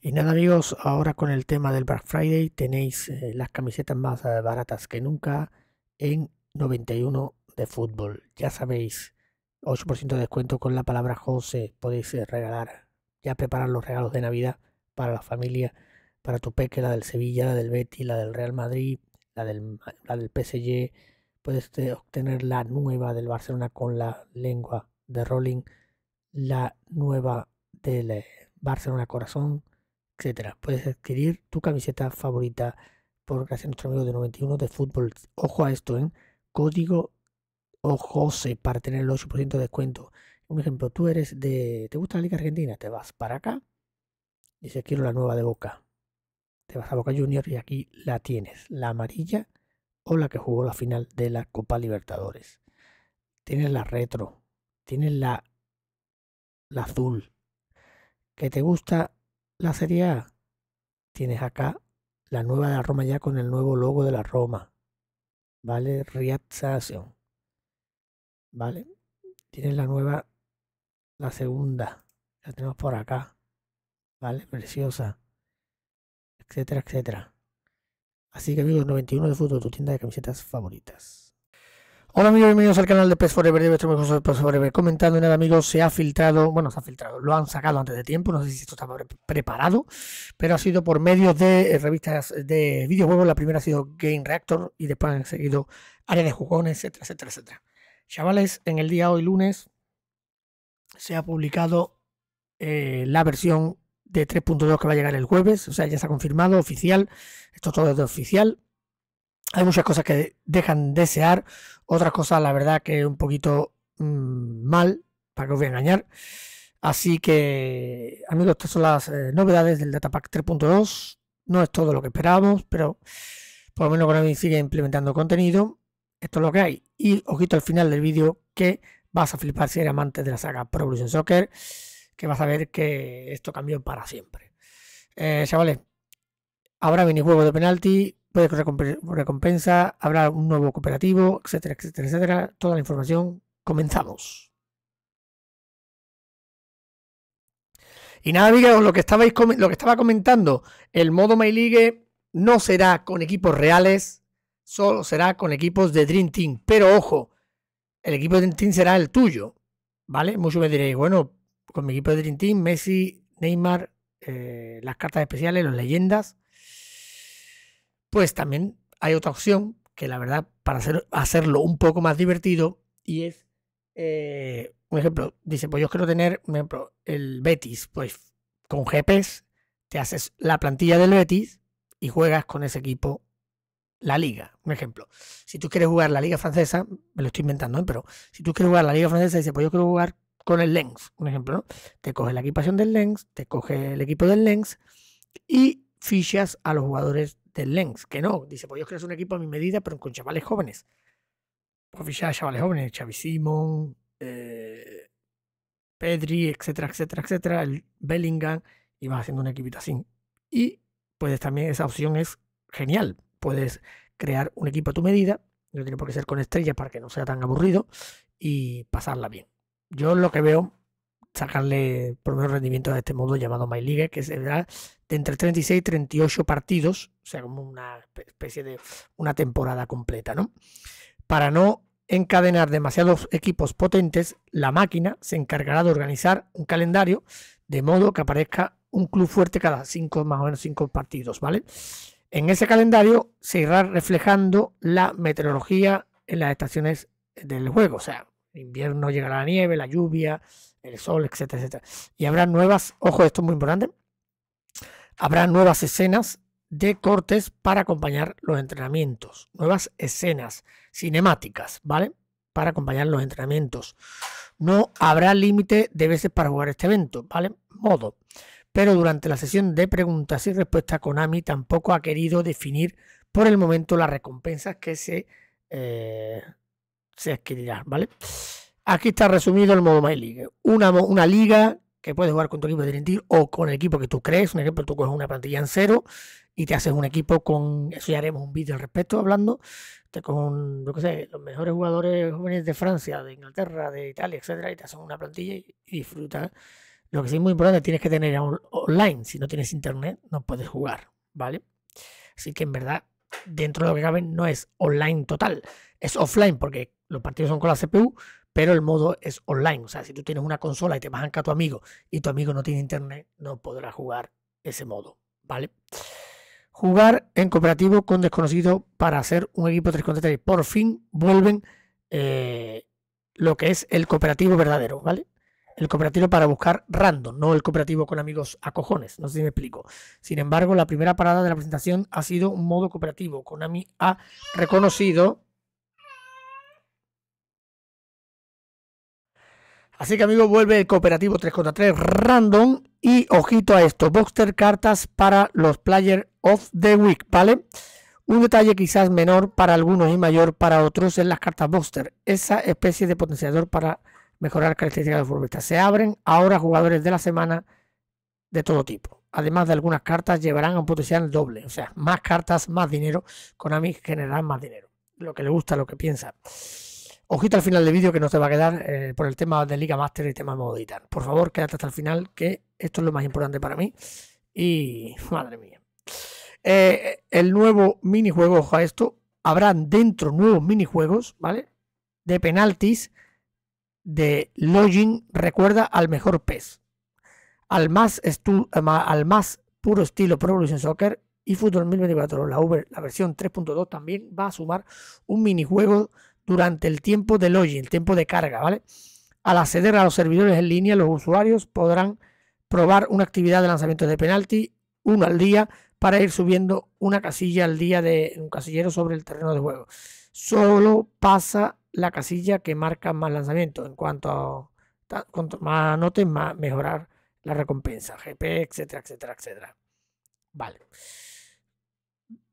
Y nada amigos, ahora con el tema del Black Friday tenéis eh, las camisetas más eh, baratas que nunca en 91 de fútbol. Ya sabéis, 8% de descuento con la palabra José. Podéis eh, regalar, ya preparar los regalos de Navidad para la familia, para tu peque, la del Sevilla, la del Betty, la del Real Madrid, la del, la del PSG. Puedes obtener la nueva del Barcelona con la lengua de Rolling, la nueva del Barcelona Corazón etcétera. Puedes adquirir tu camiseta favorita por gracias a nuestro amigo de 91 de fútbol. Ojo a esto, ¿eh? Código OJOSE para tener el 8% de descuento. Un ejemplo, tú eres de. ¿Te gusta la Liga Argentina? Te vas para acá. Y dices, quiero la nueva de Boca. Te vas a Boca Junior y aquí la tienes. La amarilla o la que jugó la final de la Copa Libertadores. Tienes la retro. Tienes la, la azul. Que te gusta la Serie A, tienes acá la nueva de la Roma ya con el nuevo logo de la Roma, ¿vale? Reaction, ¿vale? Tienes la nueva, la segunda, la tenemos por acá, ¿vale? Preciosa, etcétera, etcétera. Así que amigos, 91 de fútbol, tu tienda de camisetas favoritas. Hola amigos, bienvenidos al canal de PES Forever, de PES Forever. Comentando nada amigos, se ha filtrado, bueno, se ha filtrado, lo han sacado antes de tiempo, no sé si esto está preparado, pero ha sido por medios de eh, revistas de videojuegos, la primera ha sido Game Reactor y después han seguido Área de Jugones, etcétera, etcétera, etcétera. Chavales, en el día hoy lunes se ha publicado eh, la versión de 3.2 que va a llegar el jueves, o sea, ya se ha confirmado oficial, esto todo es de oficial, hay muchas cosas que dejan desear, otras cosas la verdad que un poquito mm, mal, para que os voy a engañar. Así que amigos, estas son las eh, novedades del Datapack 3.2. No es todo lo que esperábamos, pero por lo menos Konami sigue implementando contenido. Esto es lo que hay. Y ojito al final del vídeo que vas a flipar si eres amante de la saga Pro Evolution Soccer, que vas a ver que esto cambió para siempre. Eh, chavales, Habrá minijuegos de penalti, puede recompensa, habrá un nuevo cooperativo, etcétera, etcétera, etcétera. Toda la información. Comenzamos. Y nada, amigos, lo que, lo que estaba comentando, el modo My League no será con equipos reales, solo será con equipos de Dream Team. Pero ojo, el equipo de Dream Team será el tuyo, ¿vale? Muchos me diréis, bueno, con mi equipo de Dream Team, Messi, Neymar, eh, las cartas especiales, las leyendas, pues también hay otra opción que la verdad para hacerlo un poco más divertido y es, eh, un ejemplo, dice, pues yo quiero tener, el Betis, pues con GPs te haces la plantilla del Betis y juegas con ese equipo la liga, un ejemplo. Si tú quieres jugar la liga francesa, me lo estoy inventando, ¿eh? pero si tú quieres jugar la liga francesa, dice, pues yo quiero jugar con el Lens, un ejemplo, ¿no? Te coge la equipación del Lens, te coge el equipo del Lens y fichas a los jugadores del este, Lens, que no, dice, pues yo quiero un equipo a mi medida, pero con chavales jóvenes. Pues chavales jóvenes, Xavi Simon, eh, Pedri, etcétera, etcétera, etcétera, el Bellingham, y vas haciendo un equipito así. Y puedes también, esa opción es genial, puedes crear un equipo a tu medida, no tiene por qué ser con estrellas para que no sea tan aburrido y pasarla bien. Yo lo que veo sacarle por menos rendimiento de este modo llamado My League, que será de entre 36 y 38 partidos, o sea, como una especie de una temporada completa, ¿no? Para no encadenar demasiados equipos potentes, la máquina se encargará de organizar un calendario de modo que aparezca un club fuerte cada cinco, más o menos cinco partidos, ¿vale? En ese calendario se irá reflejando la meteorología en las estaciones del juego, o sea, invierno llegará la nieve, la lluvia, el sol, etcétera, etcétera. Y habrá nuevas, ojo, esto es muy importante, habrá nuevas escenas de cortes para acompañar los entrenamientos, nuevas escenas cinemáticas, ¿vale? Para acompañar los entrenamientos. No habrá límite de veces para jugar este evento, ¿vale? Modo. Pero durante la sesión de preguntas y respuestas, Konami tampoco ha querido definir por el momento las recompensas que se eh, se adquirirá, ¿vale? Aquí está resumido el modo My League. Una, una liga que puedes jugar con tu equipo de Team o con el equipo que tú crees. Un ejemplo, tú coges una plantilla en cero y te haces un equipo con. Eso ya haremos un vídeo al respecto hablando. Con, yo que sé, los mejores jugadores jóvenes de Francia, de Inglaterra, de Italia, etcétera, y te haces una plantilla y, disfrutas. Lo que sí es muy importante, tienes que tener online. Si no tienes internet, no puedes jugar, ¿vale? Así que en verdad dentro de lo que caben no es online total. Es offline porque los partidos son con la CPU, pero el modo es online. O sea, si tú tienes una consola y te bajan a tu amigo y tu amigo no tiene internet, no podrás jugar ese modo. ¿Vale? Jugar en cooperativo con desconocido para hacer un equipo 3 contra 3. Por fin vuelven eh, lo que es el cooperativo verdadero, ¿vale? el cooperativo para buscar random, no el cooperativo con amigos a cojones, no sé si me explico. Sin embargo, la primera parada de la presentación ha sido un modo cooperativo. Konami ha reconocido... Así que amigos, vuelve el cooperativo 3 contra 3 random y ojito a esto, Boxster cartas para los players of the Week, ¿vale? Un detalle quizás menor para algunos y mayor para otros es las cartas Boxster, esa especie de potenciador para mejorar características del futbolista. Se abren ahora jugadores de la semana de todo tipo. Además de algunas cartas, llevarán a un potencial doble. O sea, más cartas, más dinero. con Konami generarán más dinero. Lo que le gusta, lo que piensa. Ojito al final del vídeo que no te va a quedar eh, por el tema de Liga Master y tema de modo editar. Por favor, quédate hasta el final, que esto es lo más importante para mí. Y madre mía. Eh, el nuevo minijuego, ojo a esto. Habrán dentro nuevos minijuegos, ¿vale? De penaltis de Login recuerda al mejor pez, al más, al más puro estilo Pro Evolution Soccer y Fútbol 2024. La, Uber, la versión 3.2 también va a sumar un minijuego durante el tiempo de login, el tiempo de carga, ¿vale? Al acceder a los servidores en línea, los usuarios podrán probar una actividad de lanzamiento de penalti, uno al día, para ir subiendo una casilla al día de un casillero sobre el terreno de juego solo pasa la casilla que marca más lanzamiento. En cuanto a más anoten, más mejorar la recompensa, GP, etcétera, etcétera, etcétera. Vale.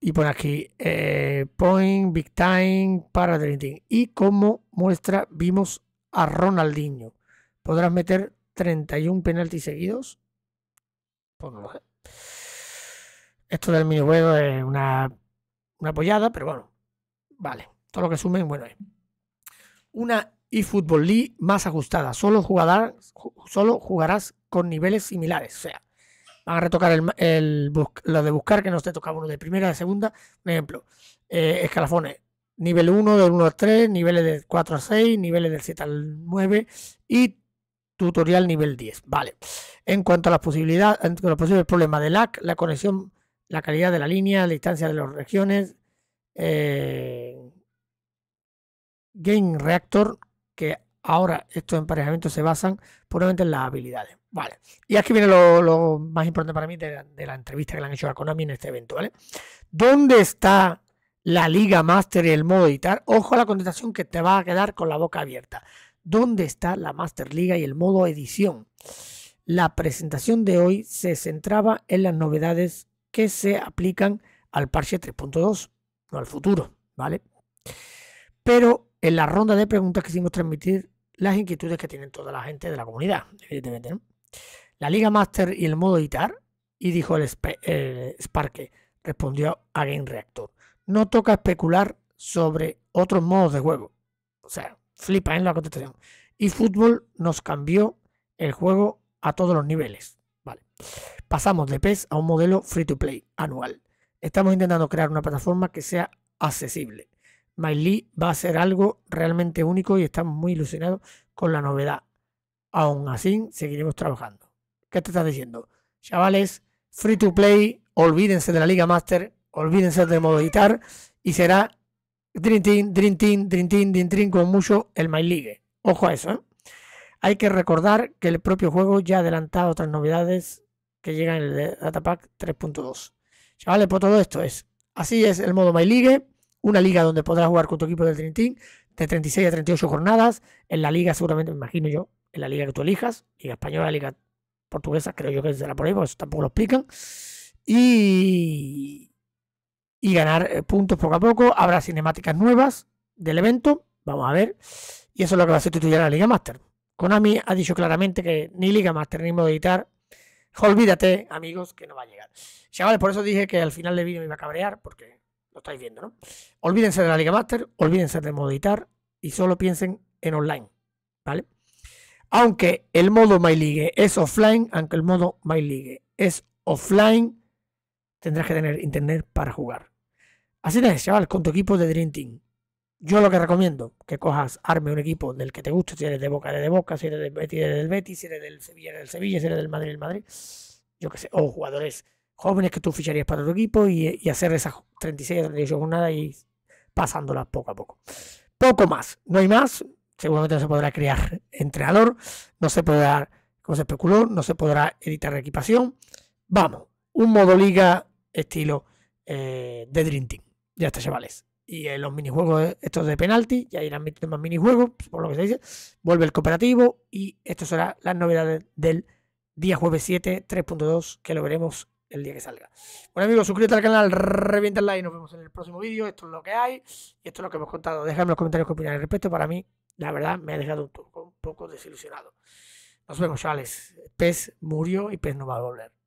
Y por aquí, eh, Point, Big Time, para drinking. Y como muestra, vimos a Ronaldinho. ¿Podrás meter 31 penaltis seguidos? Pues Esto del minijuego es una, una apoyada, pero bueno, Vale, todo lo que sumen, bueno, es eh. una eFootball League más ajustada. Solo, jugarás, solo jugarás con niveles similares. O sea, van a retocar el, lo de buscar que no te toca uno de primera, de segunda. Por ejemplo, eh, escalafones. Nivel 1 del 1 al 3, niveles del 4 al 6, niveles del 7 al 9 y tutorial nivel 10. Vale. En cuanto a las posibilidades, el problema los posibles problemas de lag, la conexión, la calidad de la línea, la distancia de las regiones, eh, Game Reactor, que ahora estos emparejamientos se basan puramente en las habilidades. Vale, y aquí viene lo, más importante para mí de la, entrevista que le han hecho a Konami en este evento, ¿vale? ¿Dónde está la Liga Master y el modo editar? Ojo a la contestación que te va a quedar con la boca abierta. ¿Dónde está la Master Liga y el modo edición? La presentación de hoy se centraba en las novedades que se aplican al parche 3.2 no al futuro, ¿vale? Pero en la ronda de preguntas quisimos transmitir las inquietudes que tienen toda la gente de la comunidad, evidentemente, ¿no? La Liga Master y el modo editar, y dijo el, Spark respondió a Game Reactor. No toca especular sobre otros modos de juego. O sea, flipa en ¿eh? la contestación. Y fútbol nos cambió el juego a todos los niveles. Vale. Pasamos de PES a un modelo free to play anual. Estamos intentando crear una plataforma que sea accesible. MyLeague va a ser algo realmente único y estamos muy ilusionados con la novedad. Aún así, seguiremos trabajando. ¿Qué te estás diciendo? Chavales, free to play, olvídense de la Liga Master, olvídense de modo editar y será Dream Team, Dream Team, con mucho el MyLeague. Ojo a eso, ¿eh? Hay que recordar que el propio juego ya ha adelantado otras novedades que llegan en el Datapack 3.2. Chavales, por todo esto es. Así es el modo My League, una liga donde podrás jugar con tu equipo del Trintín de 36 a 38 jornadas. En la liga, seguramente, me imagino yo, en la liga que tú elijas, liga española, liga portuguesa, creo yo que será por ahí, porque eso tampoco lo explican. Y, y ganar eh, puntos poco a poco. Habrá cinemáticas nuevas del evento, vamos a ver. Y eso es lo que va a sustituir a la Liga Master. Konami ha dicho claramente que ni Liga Master ni modo editar Olvídate, amigos, que no va a llegar. Chavales, por eso dije que al final del vídeo me iba a cabrear, porque lo estáis viendo, ¿no? Olvídense de la Liga Master, olvídense de editar y solo piensen en online, ¿vale? Aunque el modo My es offline, aunque el modo My League es offline, tendrás que tener internet para jugar. Así es, chaval, con tu equipo de Dream Team. Yo lo que recomiendo, que cojas, arme un equipo del que te guste, si eres de Boca, eres de Boca, si eres del Betis, eres del si eres del Sevilla, eres del Sevilla, si eres del Madrid, el Madrid, yo qué sé, o jugadores jóvenes que tú ficharías para tu equipo y, hacer esas 36 38 jornadas y pasándolas poco a poco. Poco más, no hay más, seguramente no se podrá crear entrenador, no se podrá, como se especuló, no se podrá editar equipación. Vamos, un modo liga estilo eh, de Dream Team. Ya está, chavales y en los minijuegos eh, estos de penalti, ya irán metiendo más minijuegos, pues, por lo que se dice, vuelve el cooperativo y esto será las novedades del día jueves 7, 3.2, que lo veremos el día que salga. Bueno amigos, suscríbete al canal, revienta y nos vemos en el próximo vídeo, esto es lo que hay y esto es lo que hemos contado, déjame en los comentarios qué opinan al respecto, para mí, la verdad, me ha dejado un poco, un poco desilusionado. Nos vemos, chavales. Pez murió y Pez no va a volver.